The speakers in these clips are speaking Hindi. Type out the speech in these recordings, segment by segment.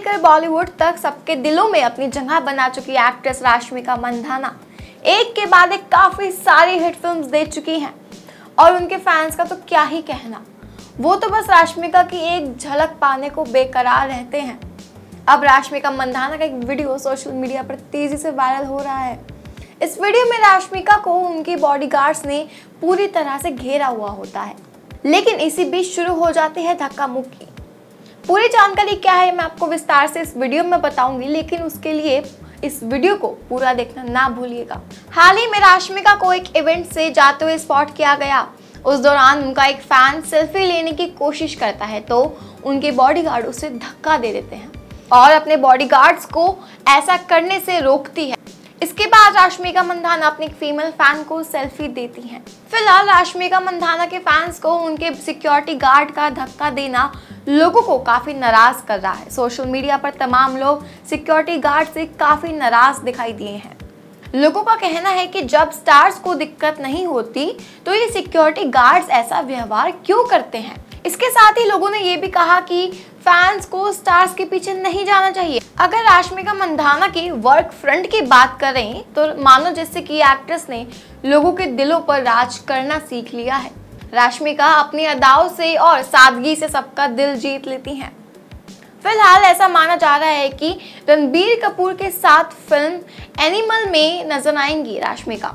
लेकर बॉलीवुड तक सबके दिलों में अपनी जगह बना चुकी एक्ट्रेस राश्मिका मंधाना एक के बाद एक काफ़ी सारी हिट फिल्म्स दे चुकी हैं और उनके फैंस का तो क्या ही कहना वो तो बस राश्मिका की एक झलक पाने को बेकरार रहते हैं अब राश्मिका मंधाना का एक वीडियो सोशल मीडिया पर तेज़ी से वायरल हो रहा है इस वीडियो में राश्मिका को उनकी बॉडीगार्ड्स ने पूरी तरह से घेरा हुआ होता है लेकिन इसी बीच शुरू हो जाती है धक्का मुक्की पूरी जानकारी क्या है मैं आपको विस्तार से इस वीडियो में बताऊंगी लेकिन उसके लिए इस वीडियो को पूरा देखना ना भूलिएगा हाल ही में राश्मिका को एक इवेंट से जाते हुए स्पॉट किया गया उस दौरान उनका एक फैन सेल्फी लेने की कोशिश करता है तो उनके बॉडीगार्ड उसे धक्का दे देते हैं और अपने बॉडीगार्ड्स को ऐसा करने से रोकती है इसके बाद राश्मिका मंदाना अपने फीमेल फैन को सेल्फी देती हैं फिलहाल राश्मिका मंदाना के फैंस को उनके सिक्योरिटी गार्ड का धक्का देना लोगों को काफ़ी नाराज़ कर रहा है सोशल मीडिया पर तमाम लोग सिक्योरिटी गार्ड से काफ़ी नाराज़ दिखाई दिए हैं लोगों का कहना है कि जब स्टार्स को दिक्कत नहीं होती तो ये सिक्योरिटी गार्ड्स ऐसा व्यवहार क्यों करते हैं इसके साथ ही लोगों ने ये भी कहा कि फैंस को स्टार्स के पीछे नहीं जाना चाहिए अगर राश्मिका मंदाना की वर्क फ्रंट की बात करें तो मानो जैसे कि एक्ट्रेस ने लोगों के दिलों पर राज करना सीख लिया है राश्मिका अपनी अदाओं से और सादगी से सबका दिल जीत लेती हैं फिलहाल ऐसा माना जा रहा है कि रणबीर कपूर के साथ फिल्म एनिमल में नजर आएंगी राश्मिका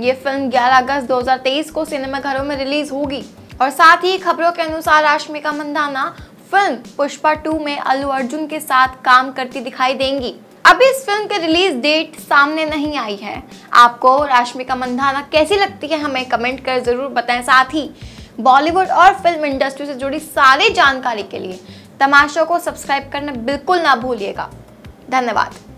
ये फिल्म 11 अगस्त 2023 को सिनेमाघरों में रिलीज होगी और साथ ही खबरों के अनुसार राश्मिका मंदाना फिल्म पुष्पा टू में अल्लू अर्जुन के साथ काम करती दिखाई देंगी अभी इस फिल्म की रिलीज डेट सामने नहीं आई है आपको राश्मिका मंदाना कैसी लगती है हमें कमेंट कर ज़रूर बताएं साथ ही बॉलीवुड और फिल्म इंडस्ट्री से जुड़ी सारी जानकारी के लिए तमाशा को सब्सक्राइब करना बिल्कुल ना भूलिएगा धन्यवाद